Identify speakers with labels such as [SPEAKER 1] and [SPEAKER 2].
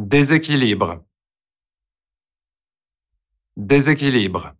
[SPEAKER 1] Déséquilibre. Déséquilibre.